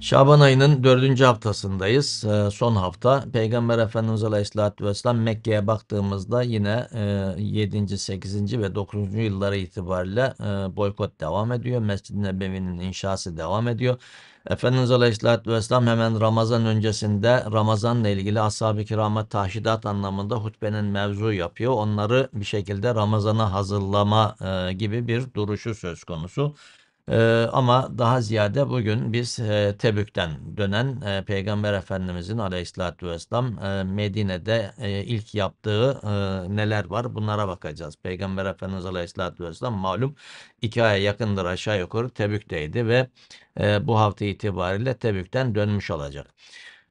Şaban ayının dördüncü haftasındayız. Ee, son hafta Peygamber Efendimiz Aleyhisselatü Vesselam Mekke'ye baktığımızda yine e, 7. 8. ve 9. yılları itibariyle e, boykot devam ediyor. Mescid-i Nebevi'nin inşası devam ediyor. Efendimiz Aleyhisselatü Vesselam hemen Ramazan öncesinde Ramazan'la ilgili ashab-ı kirama tahşidat anlamında hutbenin mevzu yapıyor. Onları bir şekilde Ramazan'a hazırlama e, gibi bir duruşu söz konusu. Ee, ama daha ziyade bugün biz e, Tebük'ten dönen e, Peygamber Efendimizin Aleyhisselatü vesselam e, Medine'de ilk yaptığı neler var bunlara bakacağız. Peygamber Efendimiz Aleyhisselatü vesselam malum iki aya yakındır aşağı yukarı Tebük'teydi ve bu hafta itibariyle Tebük'ten dönmüş olacak.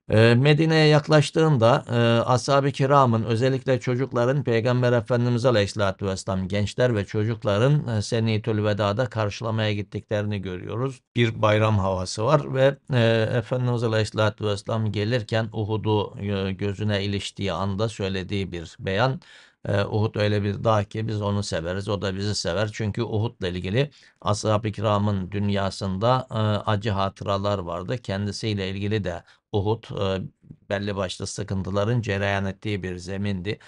Ee, Medine'ye yaklaştığında e, ashab-ı kiramın özellikle çocukların Peygamber Efendimiz Aleyhisselatü Vesselam gençler ve çocukların e, Senitül Veda'da karşılamaya gittiklerini görüyoruz. Bir bayram havası var ve e, Efendimiz Aleyhisselatü Vesselam gelirken Uhud'u gözüne iliştiği anda söylediği bir beyan. Ee, Uhud öyle bir dağ ki biz onu severiz. O da bizi sever. Çünkü Uhud'la ilgili Ashab-ı Kiram'ın dünyasında e, acı hatıralar vardı. Kendisiyle ilgili de Uhud e, belli başlı sıkıntıların cereyan ettiği bir zemindi.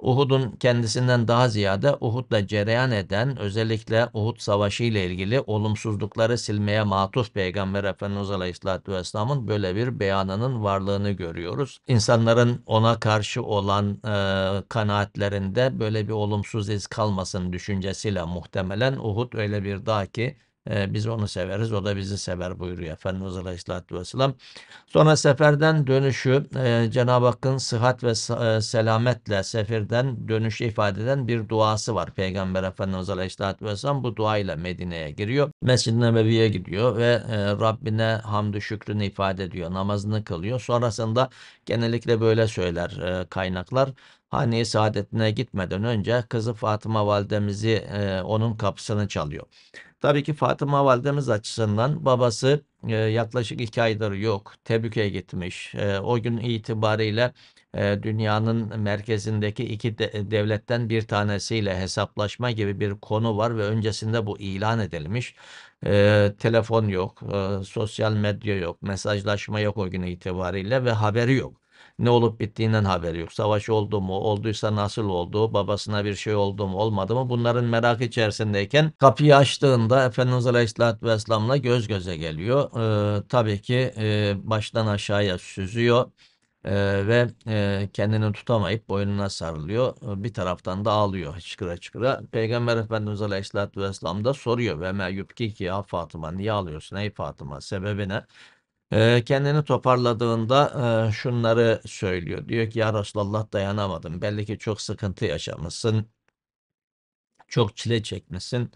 Uhud'un kendisinden daha ziyade Uhud'la cereyan eden özellikle Uhud Savaşı ile ilgili olumsuzlukları silmeye matuf Peygamber Efendimiz Aleyhisselatü Vesselam'ın böyle bir beyanının varlığını görüyoruz. İnsanların ona karşı olan e, kanaatlerinde böyle bir olumsuz iz kalmasın düşüncesiyle muhtemelen Uhud öyle bir dağ ki biz onu severiz, o da bizi sever buyuruyor Efendimiz Aleyhisselatü Vesselam. Sonra seferden dönüşü Cenab-ı Hakk'ın sıhhat ve selametle seferden dönüşü ifade eden bir duası var. Peygamber Efendimiz Aleyhisselatü Vesselam bu duayla Medine'ye giriyor. Mescid-i Nebevi'ye gidiyor ve Rabbine hamdü şükrünü ifade ediyor. Namazını kılıyor. Sonrasında genellikle böyle söyler kaynaklar. Hani Saadet'ine gitmeden önce kızı Fatıma validemizi onun kapısını çalıyor. Tabii ki Fatıma validemiz açısından babası e, yaklaşık iki aydır yok. Tebük'e gitmiş. E, o gün itibariyle e, dünyanın merkezindeki iki de, e, devletten bir tanesiyle hesaplaşma gibi bir konu var ve öncesinde bu ilan edilmiş. E, telefon yok, e, sosyal medya yok, mesajlaşma yok o gün itibariyle ve haberi yok ne olup bittiğinden haberi yok. Savaş oldu mu, olduysa nasıl oldu, babasına bir şey oldu mu, olmadı mı bunların merak içerisindeyken kapıyı açtığında Efendimiz Aleyhisselatü Vesselam'la göz göze geliyor. Ee, tabii ki e, baştan aşağıya süzüyor ee, ve e, kendini tutamayıp boynuna sarılıyor. Ee, bir taraftan da ağlıyor çıkıra çıkıra. Peygamber Efendimiz Aleyhisselatü Vesselam da soruyor ve meyüp ki ki Fatıma niye ağlıyorsun ey Fatıma sebebi ne? kendini toparladığında şunları söylüyor. Diyor ki ya Resulallah dayanamadım. Belli ki çok sıkıntı yaşamışsın. Çok çile çekmişsin.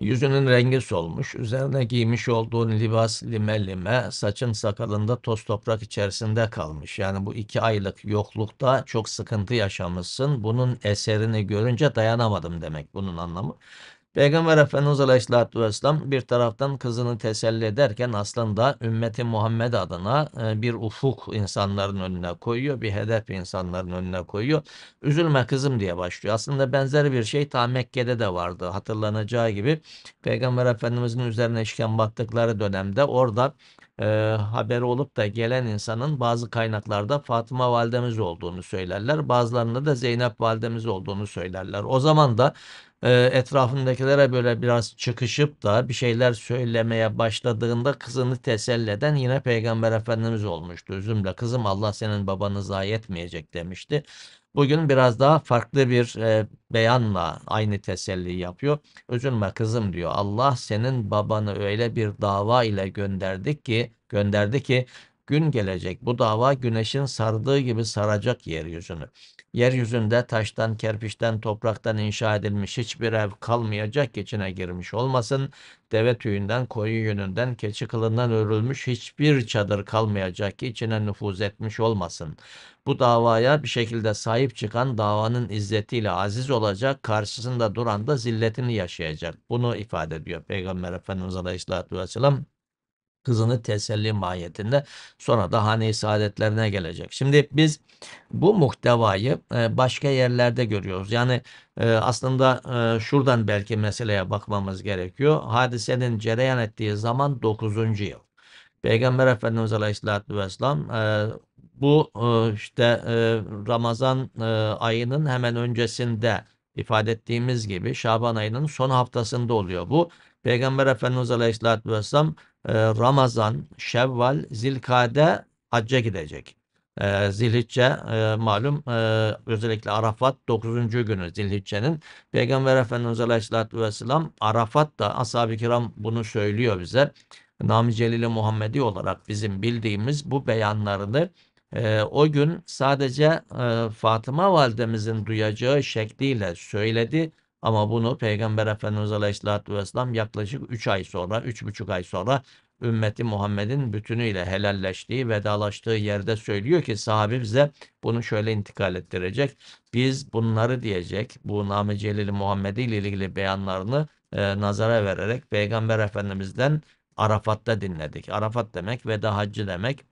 Yüzünün rengi solmuş, üzerine giymiş olduğun libas lime lime, saçın sakalında toz toprak içerisinde kalmış. Yani bu iki aylık yoklukta çok sıkıntı yaşamışsın. Bunun eserini görünce dayanamadım demek bunun anlamı. Peygamber Efendimiz Aleyhisselatü Vesselam bir taraftan kızını teselli ederken aslında ümmeti Muhammed adına e, bir ufuk insanların önüne koyuyor. Bir hedef insanların önüne koyuyor. Üzülme kızım diye başlıyor. Aslında benzer bir şey ta Mekke'de de vardı. Hatırlanacağı gibi Peygamber Efendimiz'in üzerine işken battıkları dönemde orada e, haberi olup da gelen insanın bazı kaynaklarda Fatıma validemiz olduğunu söylerler. Bazılarında da Zeynep validemiz olduğunu söylerler. O zaman da ee, etrafındakilere böyle biraz çıkışıp da bir şeyler söylemeye başladığında kızını teselli eden yine Peygamber Efendimiz olmuştu. Zümle kızım Allah senin babanı zayi etmeyecek demişti. Bugün biraz daha farklı bir e, beyanla aynı teselli yapıyor. Üzülme kızım diyor. Allah senin babanı öyle bir dava ile gönderdi ki gönderdi ki Gün gelecek bu dava güneşin sardığı gibi saracak yeryüzünü. Yeryüzünde taştan, kerpiçten, topraktan inşa edilmiş hiçbir ev kalmayacak içine girmiş olmasın. Deve tüyünden, koyun yününden, keçi kılından örülmüş hiçbir çadır kalmayacak ki içine nüfuz etmiş olmasın. Bu davaya bir şekilde sahip çıkan davanın izzetiyle aziz olacak, karşısında duran da zilletini yaşayacak. Bunu ifade ediyor Peygamber Efendimiz Aleyhisselatü Vesselam kızını teselli mahiyetinde sonra da hane-i saadetlerine gelecek. Şimdi biz bu muhtevayı e, başka yerlerde görüyoruz. Yani e, aslında e, şuradan belki meseleye bakmamız gerekiyor. Hadisenin cereyan ettiği zaman 9. yıl. Peygamber Efendimiz Aleyhisselatü Vesselam bu işte Ramazan ayının hemen öncesinde ifade ettiğimiz gibi Şaban ayının son haftasında oluyor bu. Peygamber Efendimiz Aleyhisselatü Vesselam ee, Ramazan, Şevval, Zilkade hacca gidecek. Ee, Zilhicce e, malum e, özellikle Arafat 9. günü Zilhicce'nin Peygamber Efendimiz Aleyhisselatü Vesselam Arafat da ashab-ı kiram bunu söylüyor bize. Nami Celil-i Muhammedi olarak bizim bildiğimiz bu beyanlarını e, o gün sadece e, Fatıma validemizin duyacağı şekliyle söyledi ama bunu Peygamber Efendimiz Aleyhisselatü Vesselam yaklaşık 3 ay sonra, 3,5 ay sonra ümmeti Muhammed'in bütünüyle helalleştiği, vedalaştığı yerde söylüyor ki sahabe bize bunu şöyle intikal ettirecek. Biz bunları diyecek, bu Nami Celil Muhammed'i ile ilgili beyanlarını e, nazara vererek Peygamber Efendimiz'den Arafat'ta dinledik. Arafat demek veda haccı demek.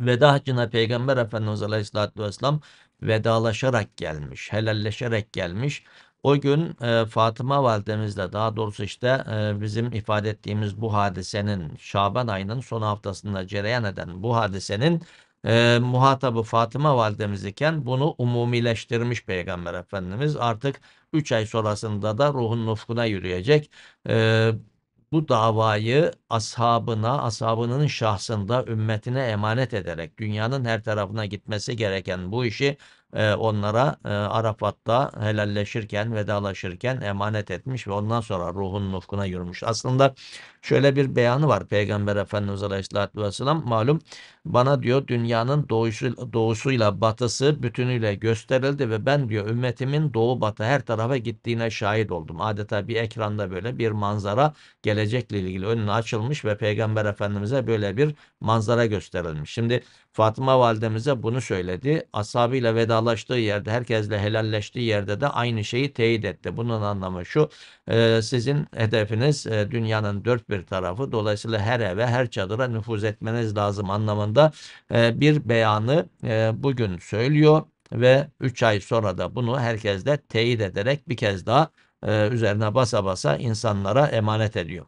Veda haccına Peygamber Efendimiz Aleyhisselatü Vesselam vedalaşarak gelmiş, helalleşerek gelmiş. O gün e, Fatıma validemizle daha doğrusu işte e, bizim ifade ettiğimiz bu hadisenin Şaban ayının son haftasında cereyan eden bu hadisenin e, muhatabı Fatıma validemiz iken bunu umumileştirmiş Peygamber Efendimiz. Artık 3 ay sonrasında da ruhun nufkuna yürüyecek. E, bu davayı ashabına, ashabının şahsında ümmetine emanet ederek dünyanın her tarafına gitmesi gereken bu işi ee, onlara e, Arafat'ta helalleşirken, vedalaşırken emanet etmiş ve ondan sonra ruhunun ufkuna yürümüş. Aslında şöyle bir beyanı var Peygamber Efendimiz Aleyhisselatü Vesselam malum bana diyor dünyanın doğusu, doğusuyla batısı bütünüyle gösterildi ve ben diyor ümmetimin doğu batı her tarafa gittiğine şahit oldum. Adeta bir ekranda böyle bir manzara gelecekle ilgili önüne açılmış ve Peygamber Efendimiz'e böyle bir manzara gösterilmiş. Şimdi Fatıma validemize bunu söyledi. Ashabıyla vedalaştığı yerde, herkesle helalleştiği yerde de aynı şeyi teyit etti. Bunun anlamı şu, e, sizin hedefiniz e, dünyanın dört bir tarafı. Dolayısıyla her eve, her çadıra nüfuz etmeniz lazım anlamında e, bir beyanı bugün söylüyor. Ve 3 ay sonra da bunu herkesle teyit ederek bir kez daha üzerine basa basa insanlara emanet ediyor.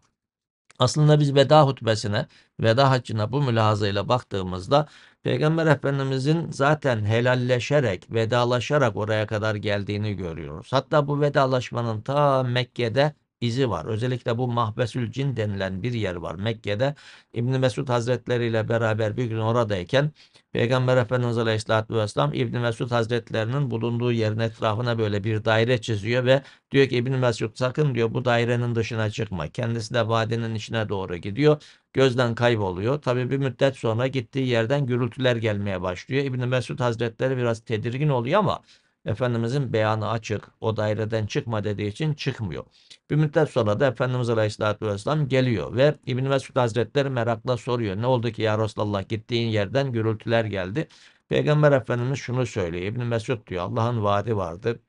Aslında biz veda hutbesine, veda haccına bu mülahazayla baktığımızda Peygamber Efendimizin zaten helalleşerek, vedalaşarak oraya kadar geldiğini görüyoruz. Hatta bu vedalaşmanın ta Mekke'de izi var. Özellikle bu Mahbesül Cin denilen bir yer var Mekke'de. İbn Mesud Hazretleri ile beraber bir gün oradayken Peygamber Efendimiz Aleyhisselatü Vesselam İbn Mesud Hazretlerinin bulunduğu yerin etrafına böyle bir daire çiziyor ve diyor ki İbn Mesud sakın diyor bu dairenin dışına çıkma. Kendisi de vadinin içine doğru gidiyor. Gözden kayboluyor. Tabi bir müddet sonra gittiği yerden gürültüler gelmeye başlıyor. İbn Mesud Hazretleri biraz tedirgin oluyor ama Efendimizin beyanı açık. O daireden çıkma dediği için çıkmıyor. Bir müddet sonra da Efendimiz Aleyhisselatü Vesselam geliyor ve İbn Mesud Hazretleri merakla soruyor. Ne oldu ki ya Resulallah gittiğin yerden gürültüler geldi. Peygamber Efendimiz şunu söylüyor. İbn Mesud diyor Allah'ın vaadi vardı.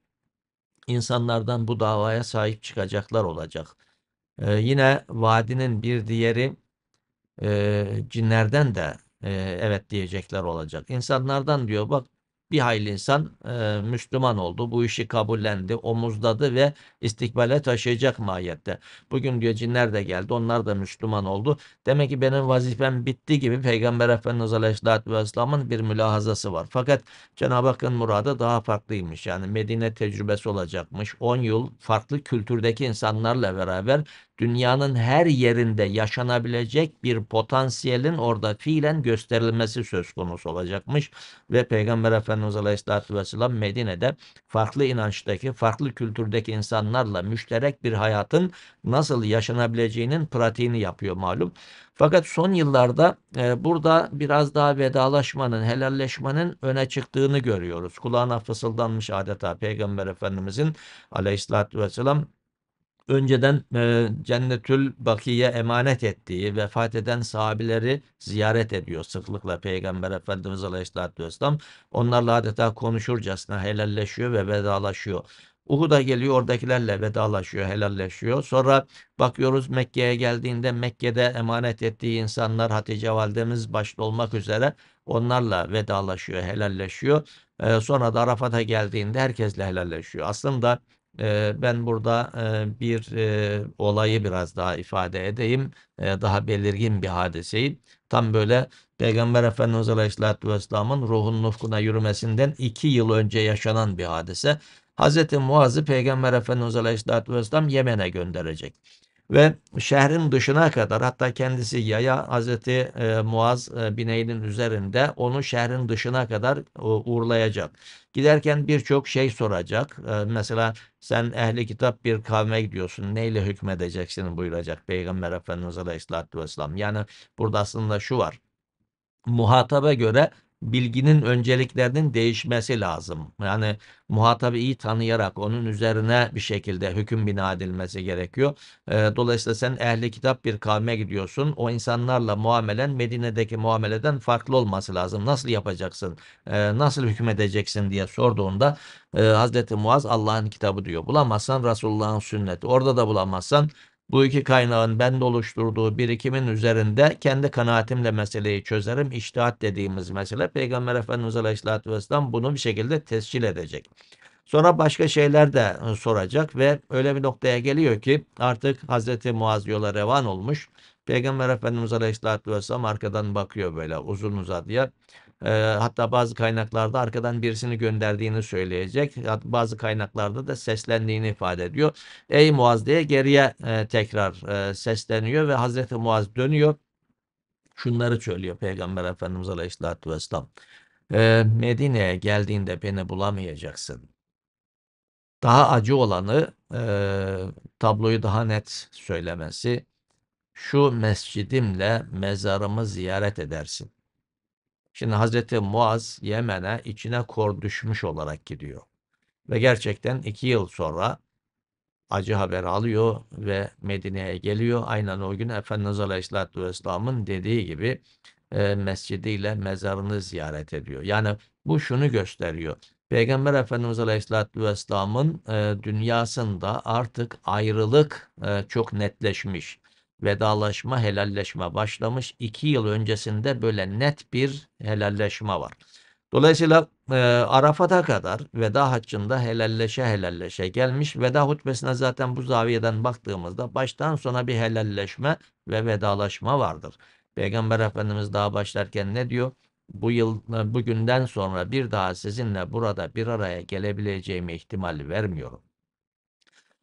İnsanlardan bu davaya sahip çıkacaklar olacak. Ee, yine vaadinin bir diğeri e, cinlerden de e, evet diyecekler olacak. İnsanlardan diyor bak bir hayli insan e, Müslüman oldu. Bu işi kabullendi, omuzladı ve istikbale taşıyacak mahiyette. Bugün diyor cinler de geldi. Onlar da Müslüman oldu. Demek ki benim vazifem bitti gibi Peygamber Efendimiz Aleyhisselatü Vesselam'ın bir mülahazası var. Fakat Cenab-ı Hakk'ın muradı daha farklıymış. Yani Medine tecrübesi olacakmış. 10 yıl farklı kültürdeki insanlarla beraber dünyanın her yerinde yaşanabilecek bir potansiyelin orada fiilen gösterilmesi söz konusu olacakmış. Ve Peygamber Efendimiz Efendimiz Aleyhisselatü Vesselam Medine'de farklı inançtaki, farklı kültürdeki insanlarla müşterek bir hayatın nasıl yaşanabileceğinin pratiğini yapıyor malum. Fakat son yıllarda e, burada biraz daha vedalaşmanın, helalleşmenin öne çıktığını görüyoruz. Kulağına fısıldanmış adeta Peygamber Efendimizin Aleyhisselatü Vesselam önceden e, Cennetül Bakiye emanet ettiği vefat eden sahabileri ziyaret ediyor sıklıkla Peygamber Efendimiz Aleyhisselatü Vesselam. Onlarla adeta konuşurcasına helalleşiyor ve vedalaşıyor. Uhud'a geliyor oradakilerle vedalaşıyor, helalleşiyor. Sonra bakıyoruz Mekke'ye geldiğinde Mekke'de emanet ettiği insanlar Hatice validemiz başta olmak üzere onlarla vedalaşıyor, helalleşiyor. Ee, sonra da Arafat'a geldiğinde herkesle helalleşiyor. Aslında ben burada bir olayı biraz daha ifade edeyim. Daha belirgin bir hadiseyi. Tam böyle Peygamber Efendimiz Aleyhisselatü Vesselam'ın ruhun nufkuna yürümesinden iki yıl önce yaşanan bir hadise. Hazreti Muaz'ı Peygamber Efendimiz Aleyhisselatü Vesselam Yemen'e gönderecek. Ve şehrin dışına kadar hatta kendisi yaya Hazreti Muaz bineğinin üzerinde onu şehrin dışına kadar uğurlayacak. Giderken birçok şey soracak. Ee, mesela sen ehli kitap bir kavme gidiyorsun. Neyle hükmedeceksin buyuracak Peygamber Efendimiz Aleyhisselatü Vesselam. Yani burada aslında şu var. Muhataba göre bilginin önceliklerinin değişmesi lazım. Yani muhatabı iyi tanıyarak onun üzerine bir şekilde hüküm bina edilmesi gerekiyor. E, dolayısıyla sen ehli kitap bir kavme gidiyorsun. O insanlarla muamelen Medine'deki muameleden farklı olması lazım. Nasıl yapacaksın? E, nasıl hükmedeceksin diye sorduğunda e, Hazreti Muaz Allah'ın kitabı diyor. Bulamazsan Resulullah'ın sünneti. Orada da bulamazsan bu iki kaynağın bende oluşturduğu birikimin üzerinde kendi kanaatimle meseleyi çözerim. İştihat dediğimiz mesele Peygamber Efendimiz Aleyhisselatü Vesselam bunu bir şekilde tescil edecek. Sonra başka şeyler de e, soracak ve öyle bir noktaya geliyor ki artık Hazreti Muaz yola revan olmuş. Peygamber Efendimiz Aleyhisselatü Vesselam arkadan bakıyor böyle uzun uzadıya. Ee, hatta bazı kaynaklarda arkadan birisini gönderdiğini söyleyecek. Bazı kaynaklarda da seslendiğini ifade ediyor. Ey Muaz diye geriye e, tekrar e, sesleniyor ve Hazreti Muaz dönüyor. Şunları söylüyor Peygamber Efendimiz Aleyhisselatü Vesselam. E, Medine'ye geldiğinde beni bulamayacaksın. Daha acı olanı e, tabloyu daha net söylemesi. Şu mescidimle mezarımı ziyaret edersin. Şimdi Hazreti Muaz Yemen'e içine kor düşmüş olarak gidiyor. Ve gerçekten iki yıl sonra acı haber alıyor ve Medine'ye geliyor. Aynen o gün Efendimiz Aleyhisselatü Vesselam'ın dediği gibi e, mescidiyle mezarını ziyaret ediyor. Yani bu şunu gösteriyor. Peygamber Efendimiz Aleyhisselatü Vesselam'ın e, dünyasında artık ayrılık e, çok netleşmiş vedalaşma, helalleşme başlamış. İki yıl öncesinde böyle net bir helalleşme var. Dolayısıyla e, Arafat'a kadar veda haccında helalleşe helalleşe gelmiş. Veda hutbesine zaten bu zaviyeden baktığımızda baştan sona bir helalleşme ve vedalaşma vardır. Peygamber Efendimiz daha başlarken ne diyor? Bu yıl e, bugünden sonra bir daha sizinle burada bir araya gelebileceğimi ihtimal vermiyorum.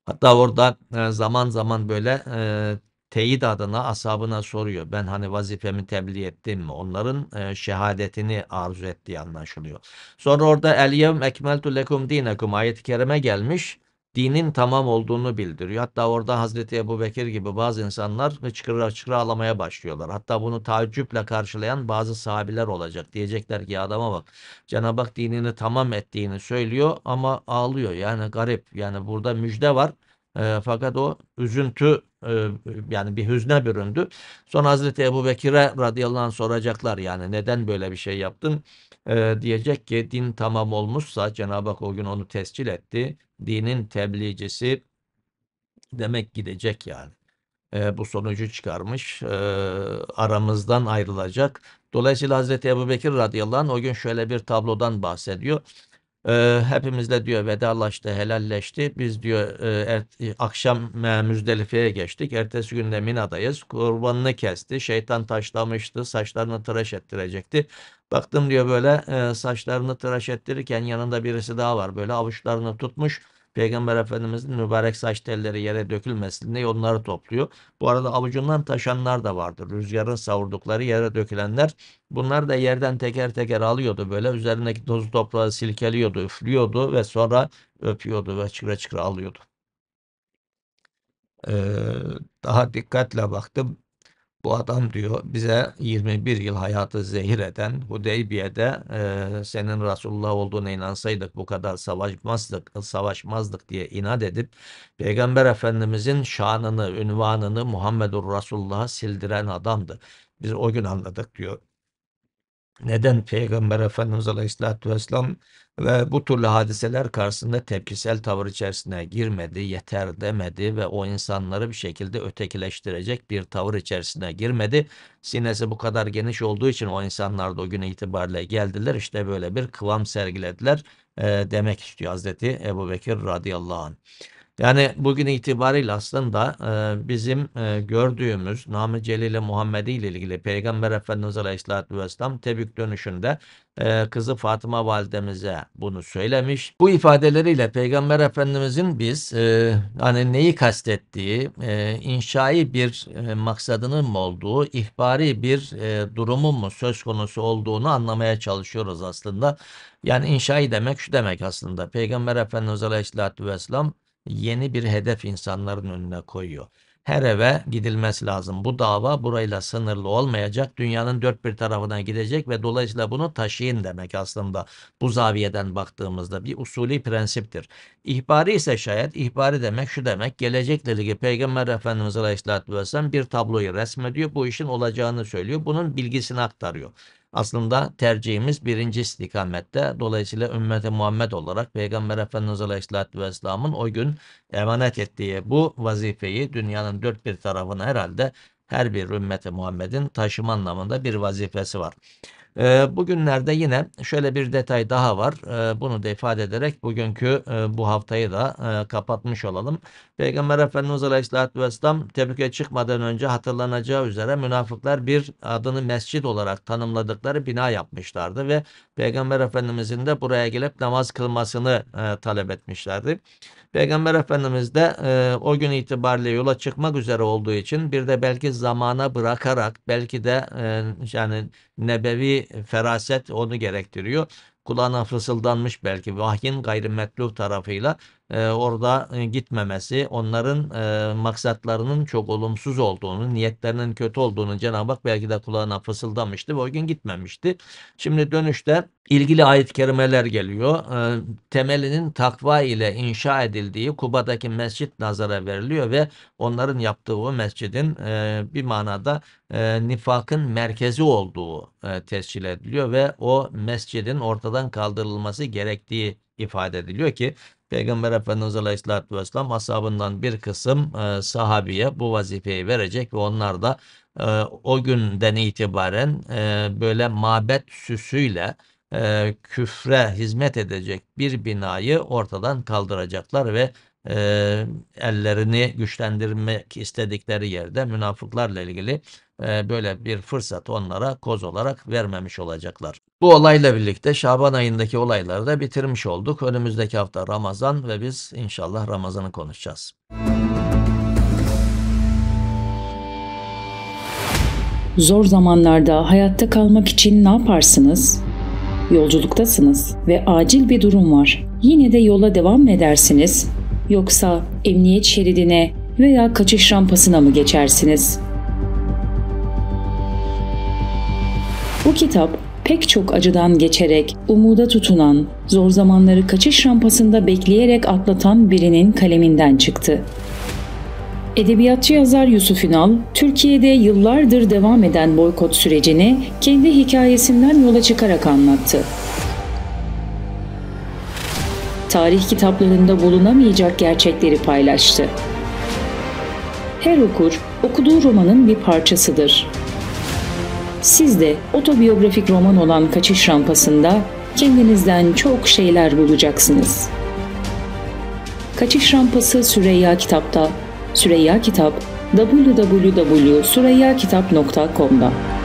Hatta orada e, zaman zaman böyle e, teyit adına asabına soruyor. Ben hani vazifemi tebliğ ettim mi? Onların e, şehadetini arzu ettiği anlaşılıyor. Sonra orada el yevm ekmeltu lekum dinekum ayet-i kerime gelmiş. Dinin tamam olduğunu bildiriyor. Hatta orada Hazreti Ebu Bekir gibi bazı insanlar çıkıra çıkıra ağlamaya başlıyorlar. Hatta bunu taaccüple karşılayan bazı sahabiler olacak. Diyecekler ki adama bak Cenab-ı Hak dinini tamam ettiğini söylüyor ama ağlıyor. Yani garip yani burada müjde var. E, fakat o üzüntü e, yani bir hüzne büründü. Sonra Hazreti Ebu Bekir'e radıyallahu anh soracaklar yani neden böyle bir şey yaptın? Ee, diyecek ki din tamam olmuşsa Cenab-ı Hak o gün onu tescil etti. Dinin tebliğcisi demek gidecek yani. Ee, bu sonucu çıkarmış. Ee, aramızdan ayrılacak. Dolayısıyla Hazreti Ebu Bekir radıyallahu anh o gün şöyle bir tablodan bahsediyor e, hepimizle diyor vedalaştı, helalleşti. Biz diyor er, e, er, akşam e, Müzdelife'ye geçtik. Ertesi günde Mina'dayız. Kurbanını kesti. Şeytan taşlamıştı. Saçlarını tıraş ettirecekti. Baktım diyor böyle e, saçlarını tıraş ettirirken yanında birisi daha var. Böyle avuçlarını tutmuş. Peygamber Efendimiz'in mübarek saç telleri yere dökülmesin diye onları topluyor. Bu arada avucundan taşanlar da vardır. Rüzgarın savurdukları yere dökülenler. Bunlar da yerden teker teker alıyordu böyle. Üzerindeki tozu toprağı silkeliyordu, üflüyordu ve sonra öpüyordu ve çıkra çıkra alıyordu. Ee, daha dikkatle baktım. Bu adam diyor bize 21 yıl hayatı zehir eden Hudeybiye'de e, senin Resulullah olduğuna inansaydık bu kadar savaşmazdık, savaşmazdık diye inat edip Peygamber Efendimizin şanını, ünvanını Muhammedur Resulullah'a sildiren adamdı. Biz o gün anladık diyor neden Peygamber Efendimiz Aleyhisselatü Vesselam ve bu türlü hadiseler karşısında tepkisel tavır içerisine girmedi, yeter demedi ve o insanları bir şekilde ötekileştirecek bir tavır içerisine girmedi. Sinesi bu kadar geniş olduğu için o insanlar da o güne itibariyle geldiler işte böyle bir kıvam sergilediler e, demek istiyor Hazreti Ebu Bekir radıyallahu anh. Yani bugün itibariyle aslında e, bizim e, gördüğümüz Celil Celile Muhammedi ile ilgili Peygamber Efendimiz Aleyhisselatü Vesselam Tebük dönüşünde e, kızı Fatıma validemize bunu söylemiş. Bu ifadeleriyle Peygamber Efendimizin biz e, hani neyi kastettiği, e, inşai bir e, maksadının mı olduğu, ihbari bir e, durumun mu söz konusu olduğunu anlamaya çalışıyoruz aslında. Yani inşai demek şu demek aslında. Peygamber Efendimiz Aleyhisselatü Vesselam yeni bir hedef insanların önüne koyuyor. Her eve gidilmesi lazım. Bu dava burayla sınırlı olmayacak. Dünyanın dört bir tarafına gidecek ve dolayısıyla bunu taşıyın demek aslında. Bu zaviyeden baktığımızda bir usulü prensiptir. İhbari ise şayet ihbari demek şu demek. Gelecekle ilgili Peygamber Efendimiz Aleyhisselatü Vesselam bir tabloyu resmediyor. Bu işin olacağını söylüyor. Bunun bilgisini aktarıyor aslında tercihimiz birinci istikamette. Dolayısıyla ümmete Muhammed olarak Peygamber Efendimiz Aleyhisselatü Vesselam'ın o gün emanet ettiği bu vazifeyi dünyanın dört bir tarafına herhalde her bir ümmete Muhammed'in taşıma anlamında bir vazifesi var. Ee, bugünlerde yine şöyle bir detay daha var. Ee, bunu da ifade ederek bugünkü e, bu haftayı da e, kapatmış olalım. Peygamber Efendimiz Aleyhisselatü Vesselam tebüke çıkmadan önce hatırlanacağı üzere münafıklar bir adını mescid olarak tanımladıkları bina yapmışlardı ve Peygamber Efendimizin de buraya gelip namaz kılmasını e, talep etmişlerdi. Peygamber Efendimiz de e, o gün itibariyle yola çıkmak üzere olduğu için bir de belki zamana bırakarak belki de e, yani nebevi feraset onu gerektiriyor kulağına fısıldanmış belki vahyin gayrimetluh tarafıyla ee, orada e, gitmemesi, onların e, maksatlarının çok olumsuz olduğunu, niyetlerinin kötü olduğunu Cenab-ı Hak belki de kulağına fısıldamıştı ve o gün gitmemişti. Şimdi dönüşte ilgili ayet-i kerimeler geliyor. Ee, temelinin takva ile inşa edildiği Kuba'daki mescit nazara veriliyor ve onların yaptığı o mescidin e, bir manada nifakın merkezi olduğu tescil ediliyor ve o mescidin ortadan kaldırılması gerektiği ifade ediliyor ki Peygamber Efendimiz Aleyhisselatü Vesselam ashabından bir kısım e, sahabiye bu vazifeyi verecek ve onlar da e, o günden itibaren e, böyle mabet süsüyle e, küfre hizmet edecek bir binayı ortadan kaldıracaklar ve e, ellerini güçlendirmek istedikleri yerde münafıklarla ilgili e, böyle bir fırsat onlara koz olarak vermemiş olacaklar. Bu olayla birlikte Şaban ayındaki olayları da bitirmiş olduk. Önümüzdeki hafta Ramazan ve biz inşallah Ramazan'ı konuşacağız. Zor zamanlarda hayatta kalmak için ne yaparsınız? Yolculuktasınız ve acil bir durum var. Yine de yola devam mı edersiniz yoksa emniyet şeridine veya kaçış rampasına mı geçersiniz? Bu kitap pek çok acıdan geçerek, umuda tutunan, zor zamanları kaçış rampasında bekleyerek atlatan birinin kaleminden çıktı. Edebiyatçı yazar Yusuf Ünal, Türkiye'de yıllardır devam eden boykot sürecini kendi hikayesinden yola çıkarak anlattı tarih kitaplarında bulunamayacak gerçekleri paylaştı. Her okur okuduğu romanın bir parçasıdır. Siz de otobiyografik roman olan Kaçış Rampası'nda kendinizden çok şeyler bulacaksınız. Kaçış Rampası Süreyya Kitap'ta. Süreyya Kitap www.süreyyakitap.com'da.